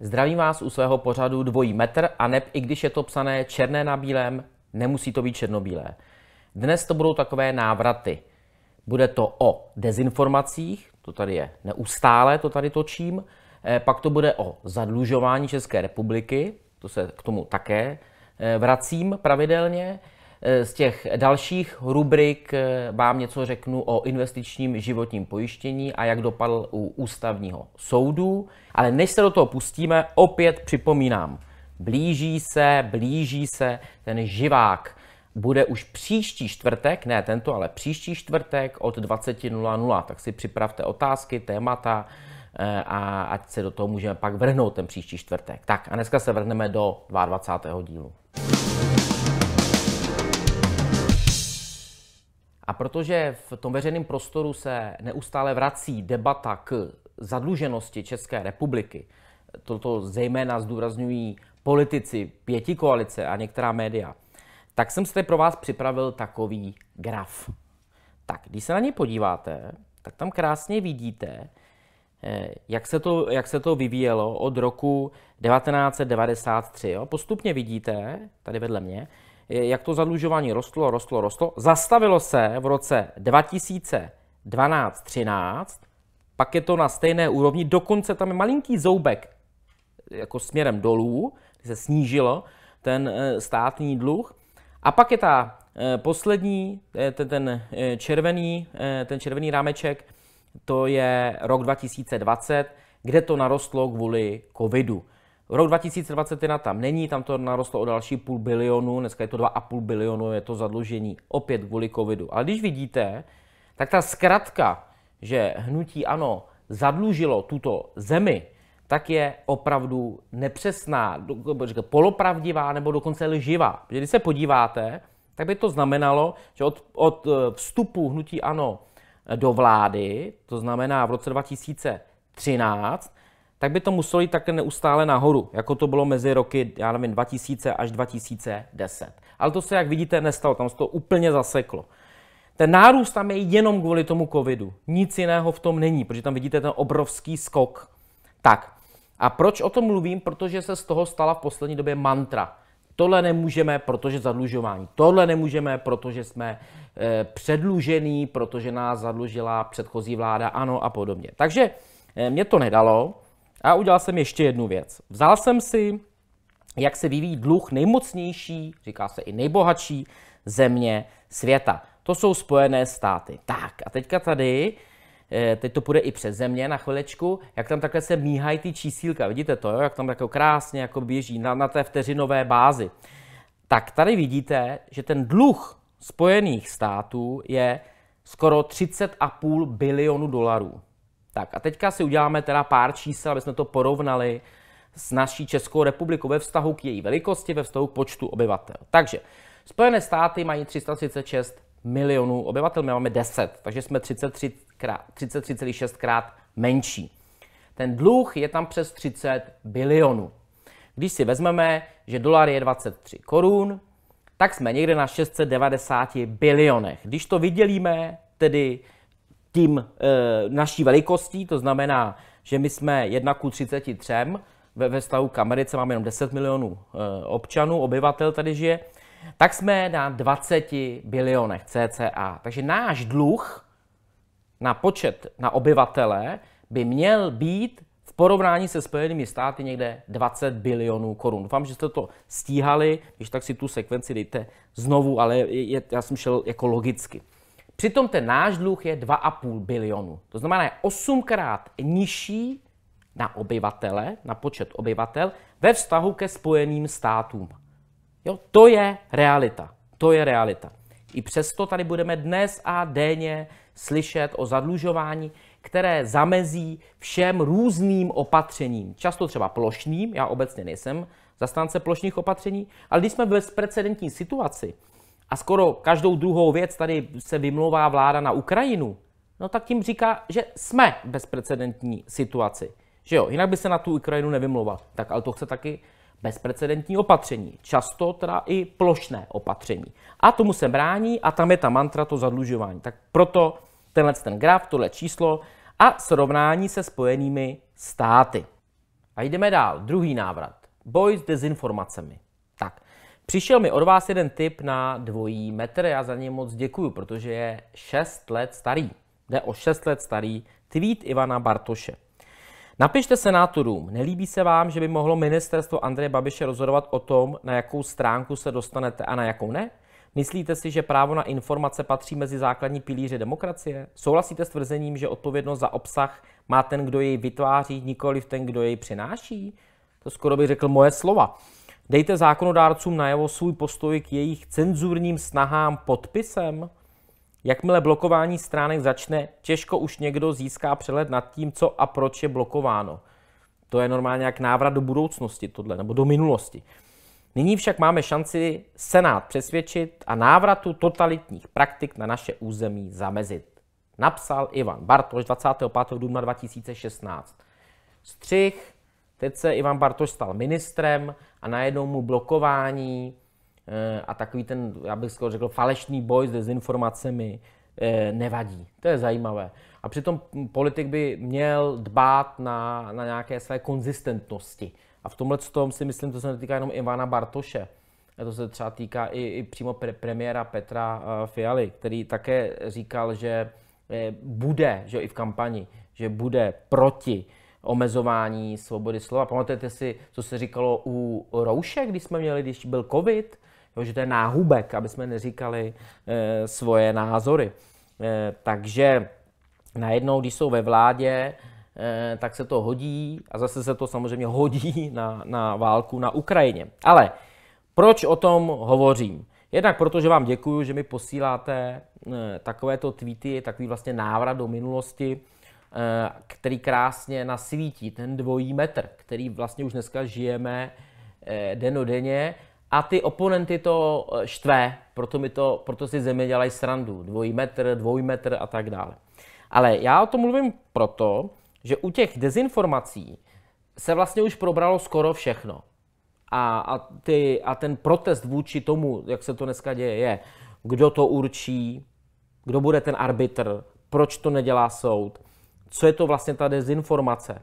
Zdravím vás u svého pořadu dvojí metr a neb i když je to psané černé na bílém, nemusí to být černobílé. Dnes to budou takové návraty. Bude to o dezinformacích, to tady je neustále, to tady točím. Eh, pak to bude o zadlužování České republiky, to se k tomu také eh, vracím pravidelně. Eh, z těch dalších rubrik vám něco řeknu o investičním životním pojištění a jak dopadl u ústavního soudu. Ale než se do toho pustíme, opět připomínám, blíží se, blíží se ten živák bude už příští čtvrtek, ne tento, ale příští čtvrtek od 20.00. Tak si připravte otázky, témata eh, a ať se do toho můžeme pak vrhnout ten příští čtvrtek. Tak a dneska se vrhneme do 22. dílu. A protože v tom veřejném prostoru se neustále vrací debata k zadluženosti České republiky, toto zejména zdůrazňují politici pěti koalice a některá média, tak jsem se pro vás připravil takový graf. Tak, když se na ně podíváte, tak tam krásně vidíte, eh, jak se to, jak se to vyvíjelo od roku 1993. Jo? Postupně vidíte, tady vedle mě, eh, jak to zadlužování rostlo, rostlo, rostlo. Zastavilo se v roce 2012-13, pak je to na stejné úrovni, dokonce tam je malinký zoubek eh, jako směrem dolů, se snížilo ten státní dluh, a pak je ta eh, poslední, eh, ten, ten, eh, červený, ten červený rámeček, to je rok 2020, kde to narostlo kvůli covidu. Rok 2021 tam není, tam to narostlo o další půl bilionu, dneska je to 2,5 bilionu, je to zadlužení opět kvůli covidu. Ale když vidíte, tak ta zkratka, že hnutí ano zadlužilo tuto zemi tak je opravdu nepřesná, říkám, polopravdivá nebo dokonce lživá. Když se podíváte, tak by to znamenalo, že od, od eh, vstupu hnutí ANO eh, do vlády, to znamená v roce 2013, tak by to muselo jít také neustále nahoru, jako to bylo mezi roky, já nevím, 2000 až 2010. Ale to se, jak vidíte, nestalo, tam se to úplně zaseklo. Ten nárůst tam je jenom kvůli tomu covidu. Nic jiného v tom není, protože tam vidíte ten obrovský skok. Tak, a proč o tom mluvím? Protože se z toho stala v poslední době mantra. Tohle nemůžeme, protože zadlužování. Tohle nemůžeme, protože jsme e, předlužený, protože nás zadlužila předchozí vláda, ano a podobně. Takže e, mě to nedalo a udělal jsem ještě jednu věc. Vzal jsem si, jak se vyvíjí dluh nejmocnější, říká se i nejbohatší země světa. To jsou Spojené státy. Tak a teďka tady Eh, teď to půjde i přes země na chvilečku, jak tam takhle se míhají ty čísílka, vidíte to, jo? jak tam takhle krásně jako běží na, na té vteřinové bázi. Tak tady vidíte, že ten dluh Spojených států je skoro 30,5 bilionu dolarů. Tak a teďka si uděláme teda pár čísel, aby jsme to porovnali s naší Českou republikou ve vztahu k její velikosti, ve vztahu k počtu obyvatel. Takže Spojené státy mají 336 milionů obyvatel, my máme 10, takže jsme 33,6 33, krát menší. Ten dluh je tam přes 30 bilionů. Když si vezmeme, že dolar je 23 korun, tak jsme někde na 690 bilionech. Když to vydělíme tedy tím e, naší velikostí, to znamená, že my jsme 1 ku 33, ve, ve stavu k Americe máme jenom 10 milionů e, občanů, obyvatel tady žije, tak jsme na 20 bilionech cca. Takže náš dluh na počet na obyvatele by měl být v porovnání se Spojenými státy někde 20 bilionů korun. Doufám, že jste to stíhali, když tak si tu sekvenci dejte znovu, ale je, já jsem šel jako logicky. Přitom ten náš dluh je 2,5 bilionu. To znamená, je 8krát nižší na obyvatele, na počet obyvatel, ve vztahu ke Spojeným státům. Jo? To je realita. To je realita. I přesto tady budeme dnes a denně slyšet o zadlužování, které zamezí všem různým opatřením. Často třeba plošným, já obecně nejsem zastánce plošných opatření, ale když jsme v bezprecedentní situaci a skoro každou druhou věc tady se vymlouvá vláda na Ukrajinu, no tak tím říká, že jsme v bezprecedentní situaci. Že jo, jinak by se na tu Ukrajinu nevymlouval. Tak ale to chce taky bezprecedentní opatření, často teda i plošné opatření. A tomu se brání a tam je ta mantra to zadlužování. Tak proto tenhle ten graf, tohle číslo a srovnání se spojenými státy. A jdeme dál. Druhý návrat. Boj s dezinformacemi. Tak, přišel mi od vás jeden tip na dvojí metr, já za ně moc děkuju, protože je 6 let starý. Jde o 6 let starý tweet Ivana Bartoše. Napište senátorům, nelíbí se vám, že by mohlo ministerstvo Andreje Babiše rozhodovat o tom, na jakou stránku se dostanete a na jakou ne? Myslíte si, že právo na informace patří mezi základní pilíře demokracie? Souhlasíte s tvrzením, že odpovědnost za obsah má ten, kdo jej vytváří, nikoli ten, kdo jej přináší? To skoro bych řekl moje slova. Dejte zákonodárcům najevo svůj postoj k jejich cenzurním snahám podpisem. Jakmile blokování stránek začne, těžko už někdo získá přehled nad tím, co a proč je blokováno. To je normálně jak návrat do budoucnosti tohle, nebo do minulosti. Nyní však máme šanci Senát přesvědčit a návratu totalitních praktik na naše území zamezit. Napsal Ivan Bartoš 25. dubna 2016. Střih, teď se Ivan Bartoš stal ministrem a najednou mu blokování Eh, a takový ten, já bych skoro řekl, falešný boj s dezinformacemi eh, nevadí. To je zajímavé. A přitom politik by měl dbát na, na nějaké své konzistentnosti. A v tomhle tom si myslím, to se netýká jenom Ivana Bartoše. A to se třeba týká i, i přímo pre, premiéra Petra eh, Fialy, který také říkal, že bude, že i v kampani, že bude proti omezování svobody slova. Pamatujete si, co se říkalo u roušek, když jsme měli, když byl covid, jo, že to je náhubek, aby jsme neříkali e, svoje názory. E, takže najednou, když jsou ve vládě, e, tak se to hodí a zase se to samozřejmě hodí na, na válku na Ukrajině. Ale proč o tom hovořím? Jednak proto, že vám děkuju, že mi posíláte e, takovéto tweety, takový vlastně návrat do minulosti, e, který krásně nasvítí ten dvojí metr, který vlastně už dneska žijeme e, denně. A ty oponenty to eh, štve, proto, mi to, proto si země dělají srandu. Dvojí metr, dvojí metr a tak dále. Ale já o tom mluvím proto, že u těch dezinformací se vlastně už probralo skoro všechno. A, a, ty, a ten protest vůči tomu, jak se to dneska děje, je, kdo to určí, kdo bude ten arbitr, proč to nedělá soud, co je to vlastně ta dezinformace.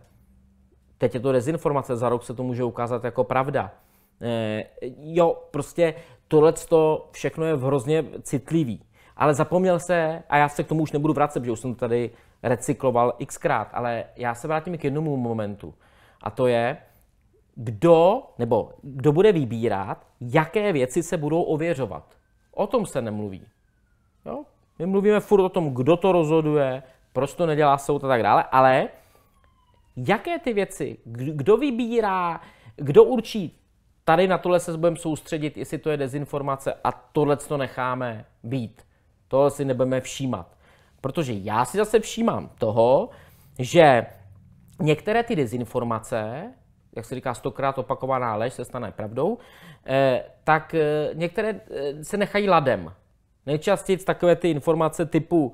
Teď je to dezinformace, za rok se to může ukázat jako pravda. Eh, jo, prostě tohle všechno je hrozně citlivý. Ale zapomněl se, a já se k tomu už nebudu vracet, protože už jsem tady recykloval xkrát, ale já se vrátím k jednomu momentu. A to je, kdo, nebo kdo bude vybírat, jaké věci se budou ověřovat. O tom se nemluví. Jo? My mluvíme furt o tom, kdo to rozhoduje, proč to nedělá soud a tak dále, ale jaké ty věci, kdo vybírá, kdo určí tady na tohle se budeme soustředit, jestli to je dezinformace a tohle to necháme být. Tohle si nebudeme všímat. Protože já si zase všímám toho, že některé ty dezinformace, jak se říká, stokrát opakovaná lež se stane pravdou, eh, tak eh, některé eh, se nechají ladem. Nejčastěji takové ty informace typu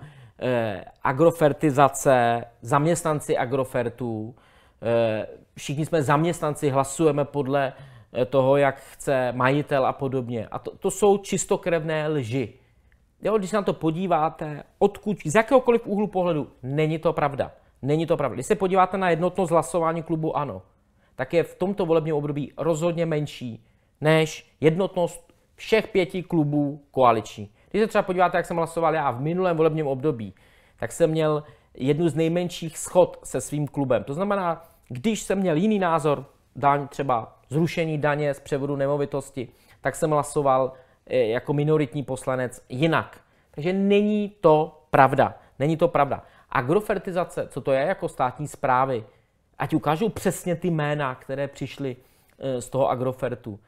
agrofertizace, zaměstnanci agrofertů, všichni jsme zaměstnanci, hlasujeme podle Eh, toho, jak chce majitel a podobně. A to, to jsou čistokrevné lži. Jo, když se na to podíváte, odkud, z jakéhokoliv úhlu pohledu, není to pravda. Není to pravda. Když se podíváte na jednotnost hlasování klubu ANO, tak je v tomto volebním období rozhodně menší než jednotnost všech pěti klubů koaliční. Když se třeba podíváte, jak jsem hlasoval já v minulém volebním období, tak jsem měl jednu z nejmenších schod se svým klubem. To znamená, když jsem měl jiný názor, dáň třeba zrušení daně z převodu nemovitosti, tak jsem hlasoval eh, jako minoritní poslanec jinak. Takže není to pravda. Není to pravda. Agrofertizace, co to je jako státní zprávy, ať ukážou přesně ty jména, které přišly eh, z toho agrofertu.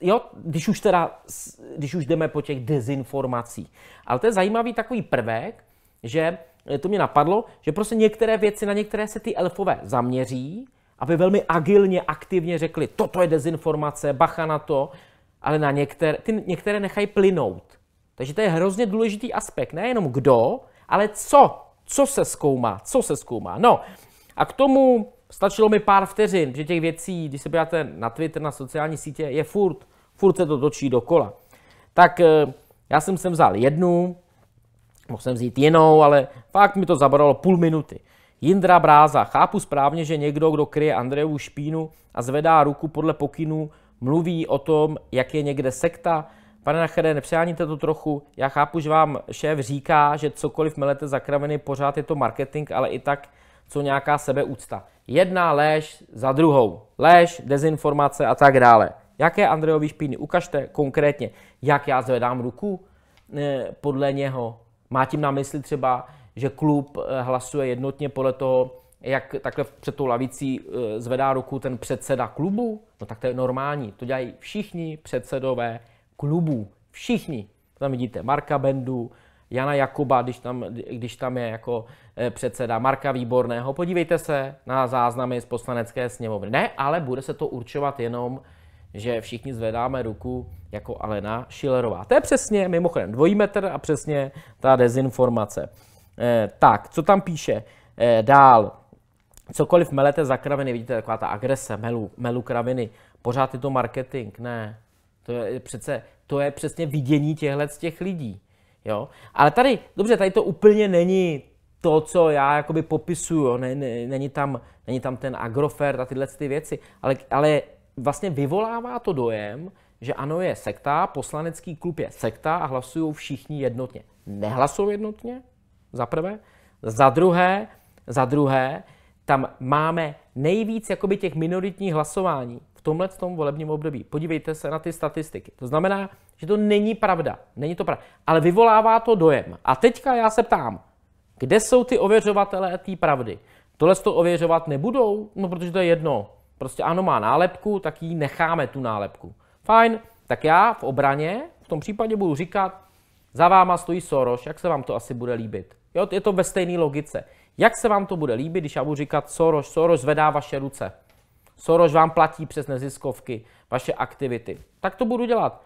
Jo, když už teda, když už jdeme po těch dezinformacích. Ale to je zajímavý takový prvek, že eh, to mě napadlo, že prostě některé věci, na některé se ty elfové zaměří, aby velmi agilně, aktivně řekli, toto je dezinformace, bacha na to, ale na některé, ty některé nechají plynout. Takže to je hrozně důležitý aspekt, nejenom kdo, ale co, co se zkoumá, co se zkoumá. No a k tomu stačilo mi pár vteřin, že těch věcí, když se podíváte na Twitter, na sociální sítě, je furt, furt se to točí dokola. Tak eh, já jsem sem vzal jednu, mohl jsem vzít jinou, ale fakt mi to zabralo půl minuty. Jindra Bráza. Chápu správně, že někdo, kdo kryje Andrejovu špínu a zvedá ruku podle pokynů, mluví o tom, jak je někde sekta. Pane Nachere, nepřijáníte to trochu? Já chápu, že vám šéf říká, že cokoliv melete za kraviny, pořád je to marketing, ale i tak co nějaká sebeúcta. Jedna léž za druhou. Léž, dezinformace a tak dále. Jaké Andrejovi špíny? Ukažte konkrétně, jak já zvedám ruku eh, podle něho. Má tím na mysli třeba, že klub eh, hlasuje jednotně podle toho, jak takhle před tou lavicí eh, zvedá ruku ten předseda klubu, no tak to je normální. To dělají všichni předsedové klubů. Všichni. Tam vidíte Marka Bendu, Jana Jakuba, když tam, když tam je jako eh, předseda Marka Výborného. Podívejte se na záznamy z poslanecké sněmovny. Ne, ale bude se to určovat jenom, že všichni zvedáme ruku jako Alena Schillerová. To je přesně mimochodem dvojí metr a přesně ta dezinformace. Eh, tak, co tam píše? Eh, dál, cokoliv melete za kraviny, vidíte, taková ta agrese, melu, melu kraviny, pořád je to marketing, ne. To je přece, to je přesně vidění těchhle z těch lidí. Jo? Ale tady, dobře, tady to úplně není to, co já jakoby popisuju, ne, není, tam, není tam ten agrofert a tyhle ty věci, ale, ale vlastně vyvolává to dojem, že ano je sekta, poslanecký klub je sekta a hlasují všichni jednotně. Nehlasují jednotně, za prvé. Za druhé, za druhé, tam máme nejvíc jakoby těch minoritních hlasování v tomhle tom volebním období. Podívejte se na ty statistiky. To znamená, že to není pravda. Není to pravda. Ale vyvolává to dojem. A teďka já se ptám, kde jsou ty ověřovatelé té pravdy? Tohle to ověřovat nebudou? No, protože to je jedno. Prostě ano, má nálepku, tak jí necháme tu nálepku. Fajn, tak já v obraně v tom případě budu říkat, za váma stojí Soros, jak se vám to asi bude líbit? Jo, je to ve stejné logice. Jak se vám to bude líbit, když já budu říkat Soros, Soros vedá vaše ruce. Soros vám platí přes neziskovky vaše aktivity. Tak to budu dělat.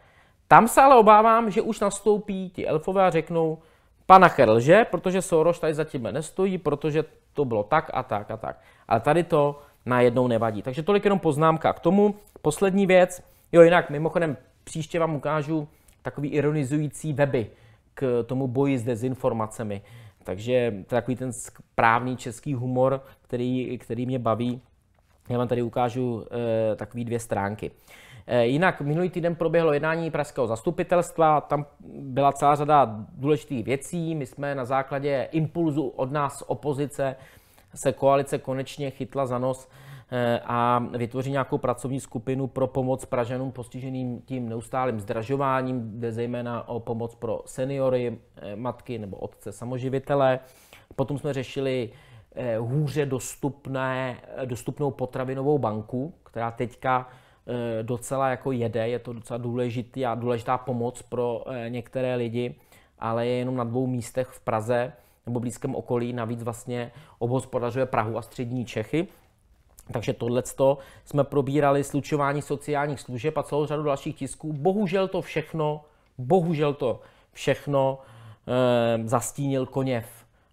Tam se ale obávám, že už nastoupí ti elfové a řeknou, pana Herlže, protože Soros tady zatím nestojí, protože to bylo tak a tak a tak. Ale tady to najednou nevadí. Takže tolik jenom poznámka k tomu. Poslední věc, jo jinak mimochodem příště vám ukážu takový ironizující weby k tomu boji s dezinformacemi. Takže takový ten správný český humor, který, který mě baví. Já vám tady ukážu e, eh, takové dvě stránky. E, jinak minulý týden proběhlo jednání Pražského zastupitelstva, tam byla celá řada důležitých věcí. My jsme na základě impulzu od nás opozice se koalice konečně chytla za nos Eh, a vytvoří nějakou pracovní skupinu pro pomoc Pražanům postiženým tím neustálým zdražováním, jde zejména o pomoc pro seniory, eh, matky nebo otce samoživitele. Potom jsme řešili eh, hůře dostupné, dostupnou potravinovou banku, která teďka docela jako jede, je to docela důležitý a důležitá pomoc pro některé lidi, ale je jenom na dvou místech v Praze nebo blízkém okolí, navíc vlastně obhospodařuje Prahu a střední Čechy. Takže tohle jsme probírali slučování sociálních služeb a celou řadu dalších tisků. Bohužel to všechno, bohužel to všechno e, zastínil koněv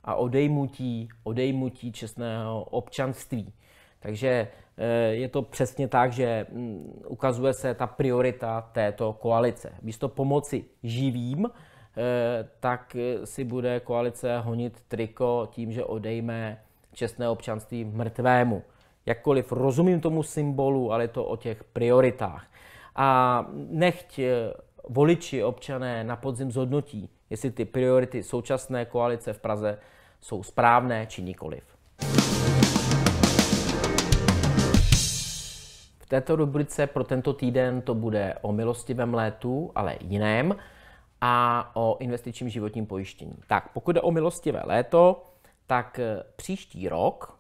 a odejmutí, odejmutí čestného občanství. Takže eh, je to přesně tak, že mm, ukazuje se ta priorita této koalice. Místo pomoci živým, eh, tak si bude koalice honit triko tím, že odejme čestné občanství mrtvému jakkoliv rozumím tomu symbolu, ale je to o těch prioritách. A nechť eh, voliči, občané na podzim zhodnotí, jestli ty priority současné koalice v Praze jsou správné či nikoliv. V této rubrice pro tento týden to bude o milostivém létu, ale jiném, a o investičním životním pojištění. Tak pokud jde o milostivé léto, tak eh, příští rok,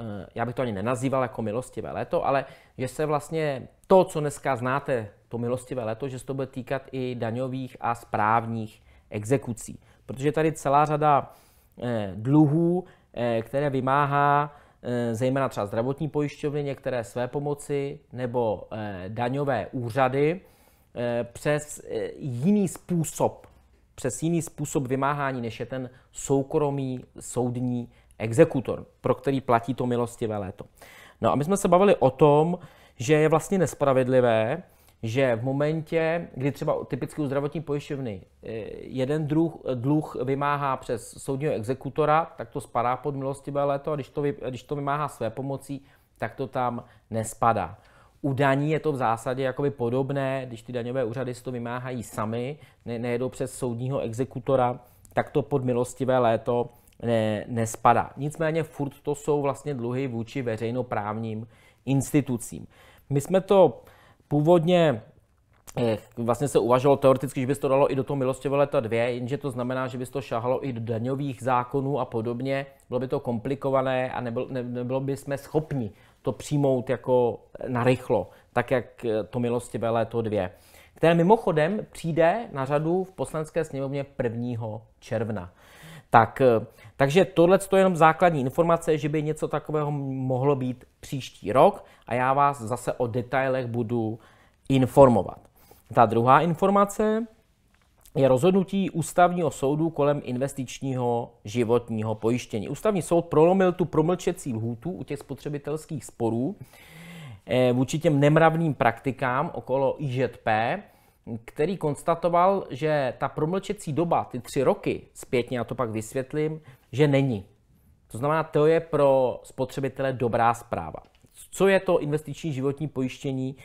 Eh, já bych to ani nenazýval jako milostivé léto, ale že se vlastně to, co dneska znáte, to milostivé léto, že se to bude týkat i daňových a správních exekucí. Protože tady celá řada eh, dluhů, eh, které vymáhá zejména třeba zdravotní pojišťovny, některé své pomoci nebo daňové úřady přes jiný způsob, přes jiný způsob vymáhání, než je ten soukromý soudní exekutor, pro který platí to milostivé léto. No a my jsme se bavili o tom, že je vlastně nespravedlivé, že v momentě, kdy třeba typicky u zdravotní pojišťovny eh, jeden druh, dluh vymáhá přes soudního exekutora, tak to spadá pod milostivé léto a když to, když to vymáhá své pomocí, tak to tam nespadá. U daní je to v zásadě jakoby podobné, když ty daňové úřady si to vymáhají sami, ne, nejedou přes soudního exekutora, tak to pod milostivé léto ne, nespadá. Nicméně furt to jsou vlastně dluhy vůči veřejnoprávním institucím. My jsme to původně eh, Vlastně se uvažovalo teoreticky, že by se to dalo i do toho milostivého leta dvě, jenže to znamená, že by se to šahalo i do daňových zákonů a podobně. Bylo by to komplikované a nebyl, ne, nebylo by jsme schopni to přijmout jako narychlo, tak jak eh, to milostivé léto dvě. které mimochodem přijde na řadu v poslanské sněmovně 1. června. Tak, eh, takže tohle je jenom základní informace, že by něco takového mohlo být příští rok a já vás zase o detailech budu informovat. Ta druhá informace je rozhodnutí ústavního soudu kolem investičního životního pojištění. Ústavní soud prolomil tu promlčecí lhůtu u těch spotřebitelských sporů eh, vůči těm nemravným praktikám okolo IŽP který konstatoval, že ta promlčecí doba, ty tři roky zpětně, já to pak vysvětlím, že není. To znamená, to je pro spotřebitele dobrá zpráva. Co je to investiční životní pojištění?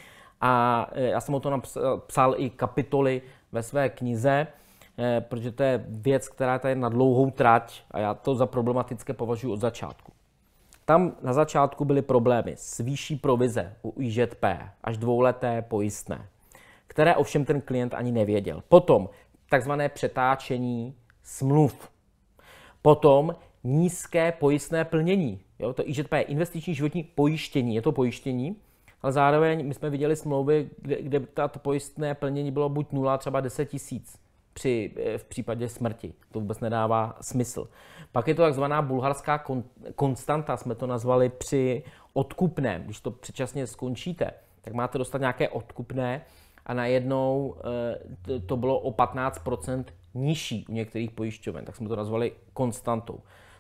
A e, já jsem o to napsal, psal i kapitoly ve své knize, e, protože to je věc, která je na dlouhou trať a já to za problematické považuji od začátku. Tam na začátku byly problémy s výší provize u IŽP až dvouleté pojistné které ovšem ten klient ani nevěděl. Potom takzvané přetáčení smluv. Potom nízké pojistné plnění. Jo, to IŽP je investiční životní pojištění, je to pojištění, ale zároveň my jsme viděli smlouvy, kde, kde ta pojistné plnění bylo buď 0, třeba 10 tisíc při, eh, v případě smrti. To vůbec nedává smysl. Pak je to takzvaná bulharská kon, konstanta, jsme to nazvali při odkupném. Když to předčasně skončíte, tak máte dostat nějaké odkupné a najednou eh, to bylo o 15% nižší u některých pojišťoven, tak jsme to nazvali konstantou.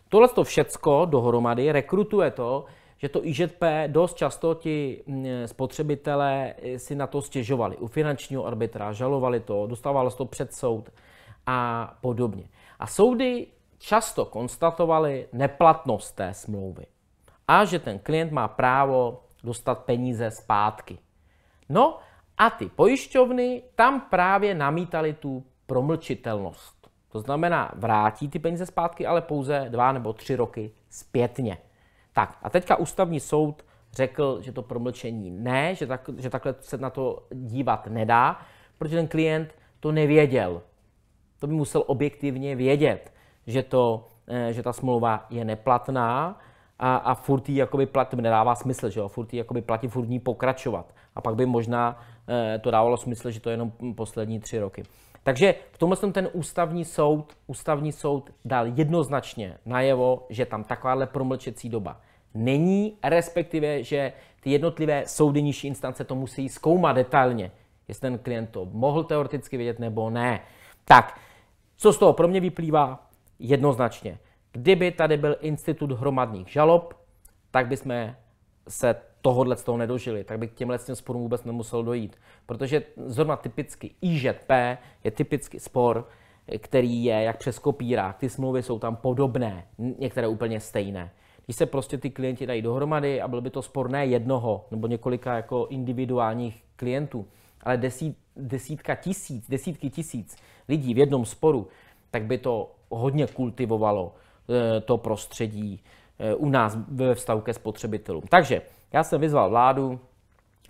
Tohle to všecko dohromady rekrutuje to, že to IŽP dost často ti mm, spotřebitelé eh, si na to stěžovali. U finančního arbitra žalovali to, dostávalo to před soud a podobně. A soudy často konstatovaly neplatnost té smlouvy a že ten klient má právo dostat peníze zpátky. No, a ty pojišťovny tam právě namítali tu promlčitelnost. To znamená, vrátí ty peníze zpátky, ale pouze dva nebo tři roky zpětně. Tak a teďka ústavní soud řekl, že to promlčení ne, že, tak, že takhle se na to dívat nedá, protože ten klient to nevěděl. To by musel objektivně vědět, že, to, eh, že ta smlouva je neplatná a, a furt jí jakoby plat, nedává smysl, že jo, furt jí jakoby platí, furt ní pokračovat. A pak by možná e, to dávalo smysl, že to je jenom poslední tři roky. Takže v tomhle ten ústavní soud, ústavní soud dal jednoznačně najevo, že tam takováhle promlčecí doba není, respektive, že ty jednotlivé soudy nižší instance to musí zkoumat detailně, jestli ten klient to mohl teoreticky vědět nebo ne. Tak, co z toho pro mě vyplývá? Jednoznačně. Kdyby tady byl institut hromadných žalob, tak bychom se tohohle z toho nedožili, tak by k těmhle těm sporům vůbec nemusel dojít. Protože zrovna typicky IŽP je typický spor, který je jak přes kopírák. Ty smlouvy jsou tam podobné, některé úplně stejné. Když se prostě ty klienti dají dohromady a byl by to spor ne jednoho nebo několika jako individuálních klientů, ale desít, desítka tisíc, desítky tisíc lidí v jednom sporu, tak by to hodně kultivovalo Eh, to prostředí eh, u nás ve vztahu ke spotřebitelům. Takže já jsem vyzval vládu,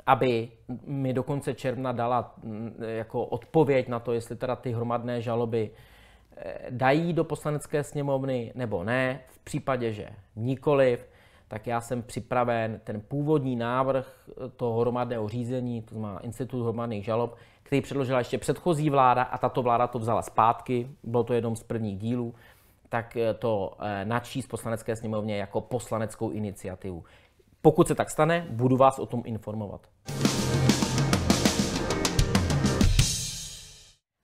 aby mi do konce června dala mm, jako odpověď na to, jestli teda ty hromadné žaloby eh, dají do poslanecké sněmovny nebo ne. V případě, že nikoliv, tak já jsem připraven ten původní návrh toho hromadného řízení, to znamená Institut hromadných žalob, který předložila ještě předchozí vláda a tato vláda to vzala zpátky, bylo to jednou z prvních dílů, tak eh, to eh, načíst poslanecké sněmovně jako poslaneckou iniciativu. Pokud se tak stane, budu vás o tom informovat.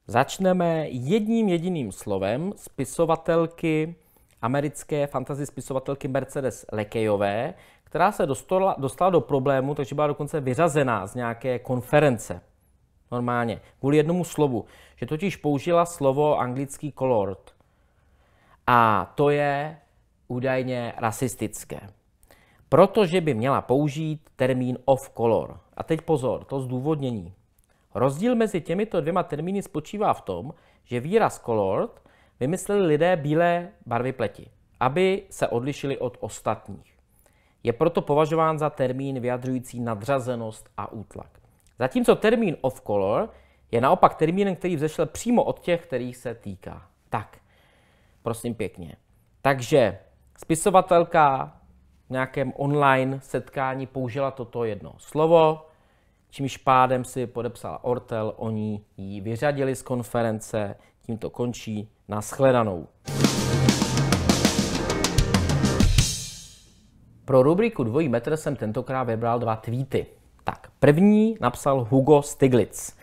Začneme jedním jediným slovem spisovatelky, americké fantasy spisovatelky Mercedes Lekejové, která se dostala, dostala do problému, takže byla dokonce vyřazená z nějaké konference. Normálně, kvůli jednomu slovu, že totiž použila slovo anglický kolord. A to je údajně rasistické, protože by měla použít termín off color. A teď pozor, to zdůvodnění. Rozdíl mezi těmito dvěma termíny spočívá v tom, že výraz colored vymysleli lidé bílé barvy pleti, aby se odlišili od ostatních. Je proto považován za termín vyjadřující nadřazenost a útlak. Zatímco termín off color je naopak termínem, který vzešel přímo od těch, kterých se týká. Tak, prosím pěkně. Takže spisovatelka v nějakém online setkání použila toto jedno slovo, čímž pádem si podepsala Ortel, oni ji vyřadili z konference, tím to končí, nashledanou. Pro rubriku Dvojí metr jsem tentokrát vybral dva tweety. Tak, první napsal Hugo Stiglitz.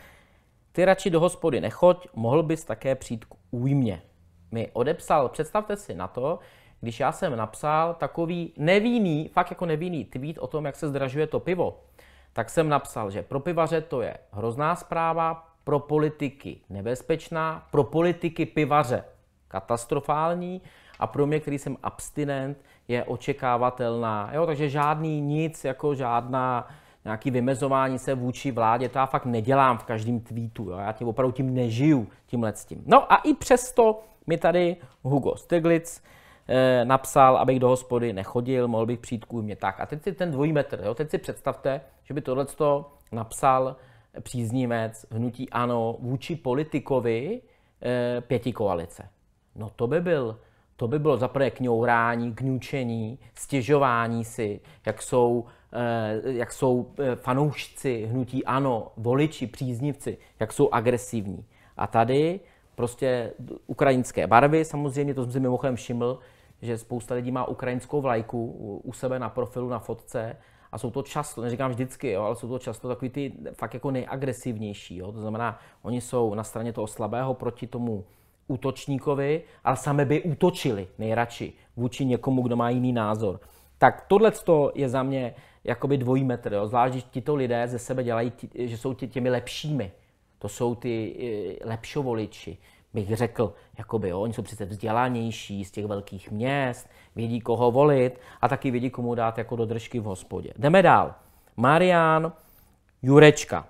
Ty radši do hospody nechoď, mohl bys také přijít k újmě mi odepsal, představte si na to, když já jsem napsal takový nevinný, fakt jako nevinný tweet o tom, jak se zdražuje to pivo, tak jsem napsal, že pro pivaře to je hrozná zpráva, pro politiky nebezpečná, pro politiky pivaře katastrofální a pro mě, který jsem abstinent, je očekávatelná. Jo, takže žádný nic, jako žádná nějaký vymezování se vůči vládě, to já fakt nedělám v každém tweetu, jo. já tím opravdu tím nežiju, tímhle s tím. No a i přesto mi tady Hugo Steglitz e, eh, napsal, abych do hospody nechodil, mohl bych přijít kůj mě Tak a teď si ten dvojí metr, jo? teď si představte, že by tohleto napsal příznivec hnutí ANO vůči politikovi e, eh, pěti koalice. No to by byl to by bylo zaprvé kňourání, kňučení, stěžování si, jak jsou, eh, jak jsou fanoušci hnutí ano, voliči, příznivci, jak jsou agresivní. A tady prostě ukrajinské barvy. Samozřejmě to jsem si mimochodem všiml, že spousta lidí má ukrajinskou vlajku u sebe na profilu, na fotce a jsou to často, neříkám vždycky, jo, ale jsou to často takový ty fakt jako nejagresivnější. Jo. To znamená, oni jsou na straně toho slabého proti tomu útočníkovi, ale sami by útočili nejradši vůči někomu, kdo má jiný názor. Tak tohle je za mě jakoby dvojí metr, jo. zvlášť když tito lidé ze sebe dělají, že jsou těmi lepšími to jsou ty eh, lepšovoliči, bych řekl, jakoby, jo, oni jsou přece vzdělanější z těch velkých měst, vědí, koho volit a taky vědí, komu dát jako dodržky v hospodě. Jdeme dál. Marian Jurečka.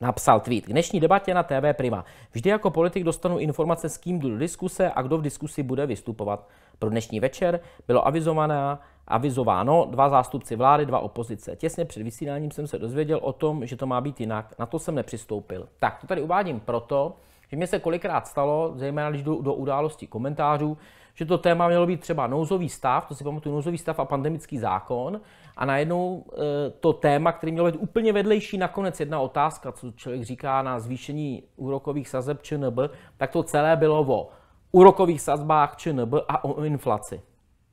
Napsal tweet. K dnešní debatě na TV Prima. Vždy jako politik dostanu informace, s kým jdu do diskuse a kdo v diskusi bude vystupovat. Pro dnešní večer bylo avizované, avizováno dva zástupci vlády, dva opozice. Těsně před vysíláním jsem se dozvěděl o tom, že to má být jinak. Na to jsem nepřistoupil. Tak, to tady uvádím proto, že mě se kolikrát stalo, zejména když jdu do událostí komentářů, že to téma mělo být třeba nouzový stav, to si pamatuju, nouzový stav a pandemický zákon, a najednou eh, to téma, které mělo být úplně vedlejší, nakonec jedna otázka, co člověk říká na zvýšení úrokových sazeb ČNB, tak to celé bylo o úrokových sazbách ČNB a o inflaci.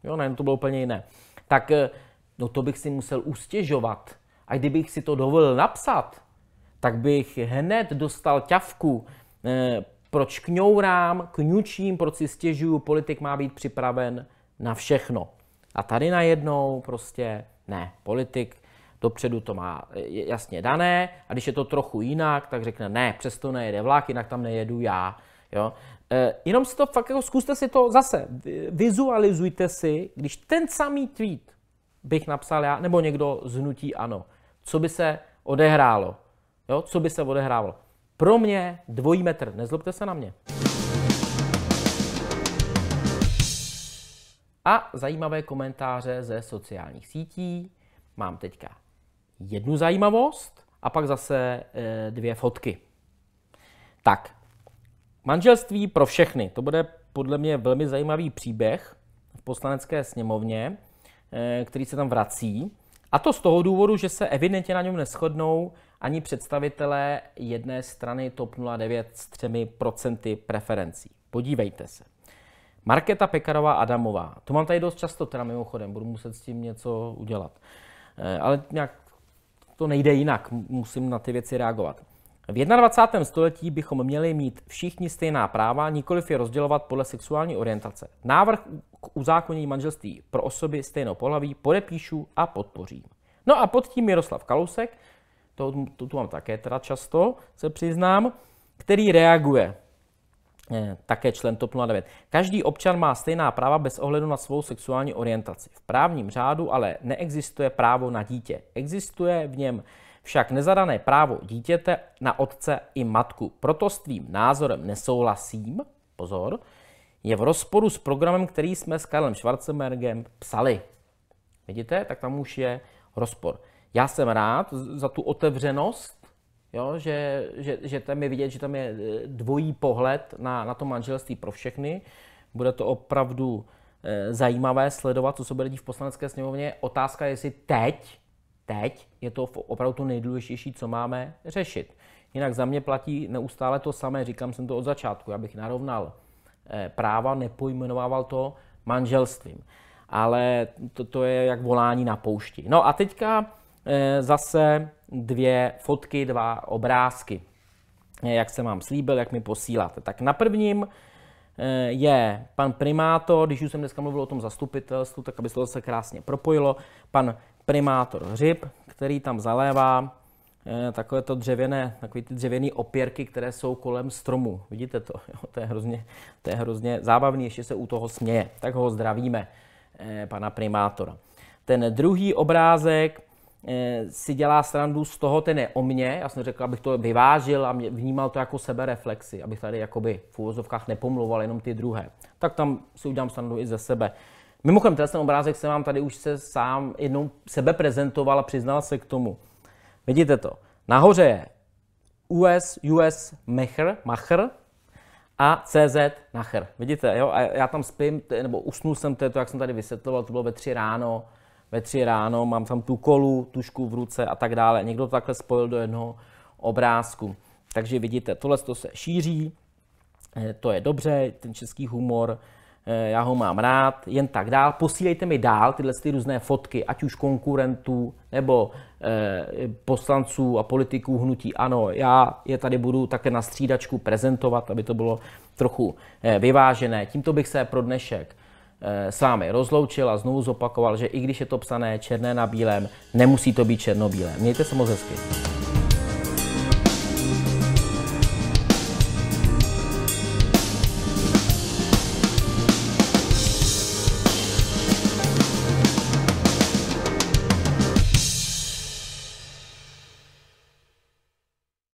Jo, najednou to bylo úplně jiné. Tak eh, no to bych si musel ustěžovat. A kdybych si to dovolil napsat, tak bych hned dostal ťavku, eh, proč kňourám, kňučím, proč si stěžuju, politik má být připraven na všechno. A tady najednou prostě ne, politik dopředu to má jasně dané a když je to trochu jinak, tak řekne ne, přesto nejede vlak, jinak tam nejedu já. Jo? E, jenom si to fakt jako zkuste si to zase, vizualizujte si, když ten samý tweet bych napsal já, nebo někdo z hnutí ano, co by se odehrálo, jo? co by se odehrávalo. Pro mě dvojí metr, nezlobte se na mě. a zajímavé komentáře ze sociálních sítí. Mám teďka jednu zajímavost a pak zase eh, dvě fotky. Tak, manželství pro všechny. To bude podle mě velmi zajímavý příběh v poslanecké sněmovně, eh, který se tam vrací. A to z toho důvodu, že se evidentně na něm neschodnou ani představitelé jedné strany TOP 09 s třemi procenty preferencí. Podívejte se. Marketa Pekarová Adamová. To mám tady dost často, teda mimochodem, budu muset s tím něco udělat. Eh, ale nějak to nejde jinak, musím na ty věci reagovat. V 21. století bychom měli mít všichni stejná práva, nikoliv je rozdělovat podle sexuální orientace. Návrh k uzákonění manželství pro osoby stejného pohlaví podepíšu a podpořím. No a pod tím Miroslav Kalousek, to, to tu mám také teda často, se přiznám, který reaguje Eh, také člen TOP 09. Každý občan má stejná práva bez ohledu na svou sexuální orientaci. V právním řádu ale neexistuje právo na dítě. Existuje v něm však nezadané právo dítěte na otce i matku. Proto s tvým názorem nesouhlasím, pozor, je v rozporu s programem, který jsme s Karlem Schwarzenbergem psali. Vidíte, tak tam už je rozpor. Já jsem rád za tu otevřenost, Jo, že, že, že tam je vidět, že tam je e, dvojí pohled na, na to manželství pro všechny. Bude to opravdu e, zajímavé sledovat, co se bude dít v poslanecké sněmovně. Otázka je, jestli teď, teď je to opravdu to nejdůležitější, co máme řešit. Jinak za mě platí neustále to samé, říkám jsem to od začátku, já bych narovnal e, práva, nepojmenovával to manželstvím. Ale to, to je jak volání na poušti. No a teďka Eh, zase dvě fotky, dva obrázky, eh, jak jsem vám slíbil, jak mi posíláte. Tak na prvním eh, je pan primátor, když už jsem dneska mluvil o tom zastupitelstvu, tak aby se to zase krásně propojilo, pan primátor Hřib, který tam zalévá takové to dřevěné, takové ty dřevěné opěrky, které jsou kolem stromu. Vidíte to? Jo, to, je hrozně, to je hrozně zábavný, ještě se u toho směje. Tak ho zdravíme, pana primátora. Ten druhý obrázek, Eh, si dělá srandu z toho, ten je o mně, já jsem řekl, abych to vyvážil a mě, vnímal to jako sebereflexy, abych tady jakoby v úvozovkách nepomluval jenom ty druhé. Tak tam si udělám srandu i ze sebe. Mimochodem, ten obrázek jsem vám tady už se sám jednou sebe prezentoval a přiznal se k tomu. Vidíte to. Nahoře je US, US Mecher, Macher a CZ Nacher. Vidíte, jo? A já tam spím, nebo usnul jsem, to je to, jak jsem tady vysvětloval, to bylo ve tři ráno, ve tři ráno, mám tam tu kolu, tušku v ruce a tak dále. Někdo to takhle spojil do jednoho obrázku. Takže vidíte, tohle to se šíří, eh, to je dobře, ten český humor, eh, já ho mám rád, jen tak dál. Posílejte mi dál tyhle ty různé fotky, ať už konkurentů nebo eh, poslanců a politiků hnutí. Ano, já je tady budu také na střídačku prezentovat, aby to bylo trochu vyvážené. Tímto bych se pro dnešek Eh, sám je rozloučil a znovu zopakoval, že i když je to psané černé na bílém, nemusí to být černobílé. Mějte se moc hezky.